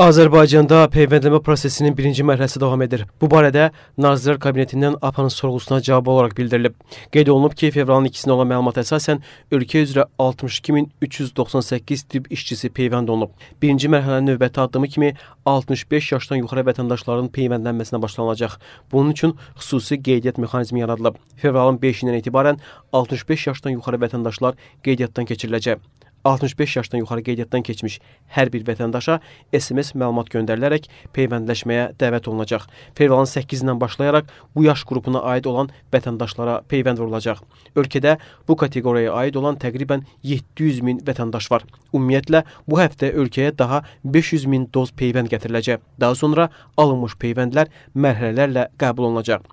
Azərbaycanda peyvəndləmə prosesinin birinci mərhələsi davam edir. Bu barədə Nazirlər Kabinetindən APAnın sorğusuna cavab olaraq bildirilib. Qeyd olunub ki, fevralın 2-sində olan məlumata əsasən ölkə üzrə 62398 tibb işçisi peyvənd olunub. Birinci mərhələnin növbəti addımı kimi 65 yaşdan yuxarı vətəndaşların peyvəndlənməsinə başlanılacaq. Bunun üçün xüsusi qeydiyyat mexanizmi yaradılıb. Fevralın 5-dən etibarən 65 yaşdan yuxarı vətəndaşlar qeydiyyatdan keçiriləcək. 65 yaşdan yuxarı qeydiyyatdan keçmiş hər bir vətəndaşa SMS məlumat göndərilərək peyvəndləşməyə dəvət olunacaq. Fevralın 8-dən başlayaraq bu yaş qrupuna aid olan vətəndaşlara peyvənd vurulacaq. Ölkədə bu kateqoriyaya aid olan təqribən 700 min vətəndaş var. Ümumiyyətlə bu həftə ölkəyə daha 500 min doz peyvənd gətiriləcək. Daha sonra alınmış peyvəndlər mərhələlərlə qəbul olunacaq.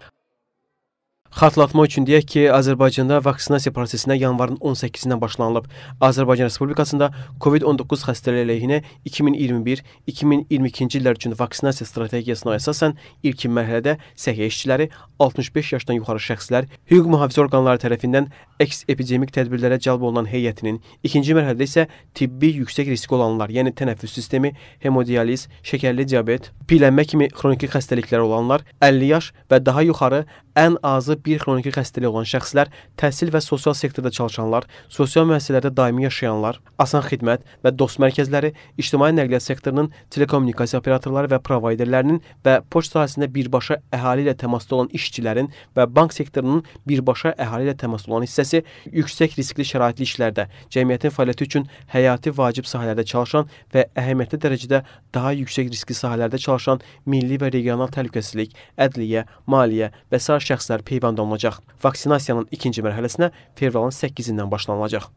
Xatırlatmaq üçün deyək ki, Azərbaycanda vaksinasiya prosesinə yanvarın 18-dən başlanılıb. Azərbaycan Respublikasında COVID-19 xəstələri əleyhinə 2021-2022-ci illər üçün vaksinasiya strategiyasına əsasən ilkin mərhələdə səhiyyə işçiləri, 65 yaşdan yuxarı şəxslər, hüquq mühafizə orqanları tərəfindən əks epidemik tədbirlərə cəlb olunan heyətinin, ikinci mərhələdə isə tibbi yüksək riski olanlar, yəni tənəffüs sistemi, hemodializ, şəkərli diabet, piyələnmə kimi xroniki xəstəlikləri olanlar, 50 yaş və daha yuxarı ən azı bir xroniki xəstəliyi olan şəxslər, təhsil və sosial sektorda çalışanlar, sosial müəssisələrdə daimi yaşayanlar, asan xidmət və dost mərkəzləri, ictimai nəqliyyat sektorunun, telekommunikasiya operatorları və provayderlərinin və poçt sahəsində birbaşa əhali ilə təmasda olan işçilərin və bank sektorunun birbaşa əhali ilə təmasda olan hissəsi yüksək riskli şəraitli işlərdə, cəmiyyətin fəaliyyəti üçün həyati vacib sahələrdə çalışan və əhəmiyyətli dərəcədə daha yüksək riskli sahələrdə çalışan milli və regional təhlükəsizlik, ədliyyə, maliyyə və sair şəxslər peyvənd qadağan olunacaq. Vaksinasiyanın ikinci mərhələsinə fevralın 8-dən başlanılacaq.